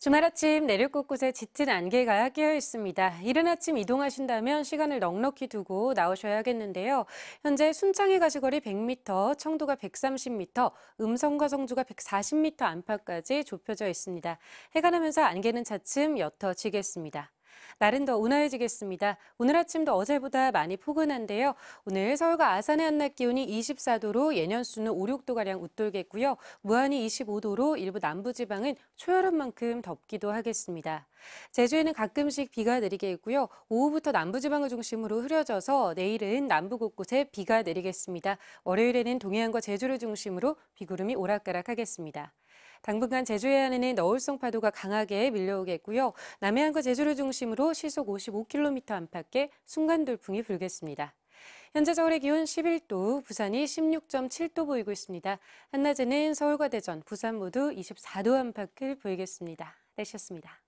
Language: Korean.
주말 아침 내륙 곳곳에 짙은 안개가 끼어 있습니다. 이른 아침 이동하신다면 시간을 넉넉히 두고 나오셔야겠는데요. 현재 순창의 가시거리 100m, 청도가 130m, 음성과 성주가 140m 안팎까지 좁혀져 있습니다. 해가 나면서 안개는 차츰 옅어지겠습니다. 날은 더 온화해지겠습니다. 오늘 아침도 어제보다 많이 포근한데요. 오늘 서울과 아산의 한낮 기온이 24도로 예년수는 5, 6도가량 웃돌겠고요. 무한히 25도로 일부 남부지방은 초여름만큼 덥기도 하겠습니다. 제주에는 가끔씩 비가 내리겠고요. 오후부터 남부지방을 중심으로 흐려져서 내일은 남부 곳곳에 비가 내리겠습니다. 월요일에는 동해안과 제주를 중심으로 비구름이 오락가락하겠습니다. 당분간 제주 해안에는 너울성 파도가 강하게 밀려오겠고요. 남해안과 제주를 중심으로 시속 55km 안팎의 순간 돌풍이 불겠습니다. 현재 서울의 기온 11도, 부산이 16.7도 보이고 있습니다. 한낮에는 서울과 대전, 부산 모두 24도 안팎을 보이겠습니다. 내씨였습니다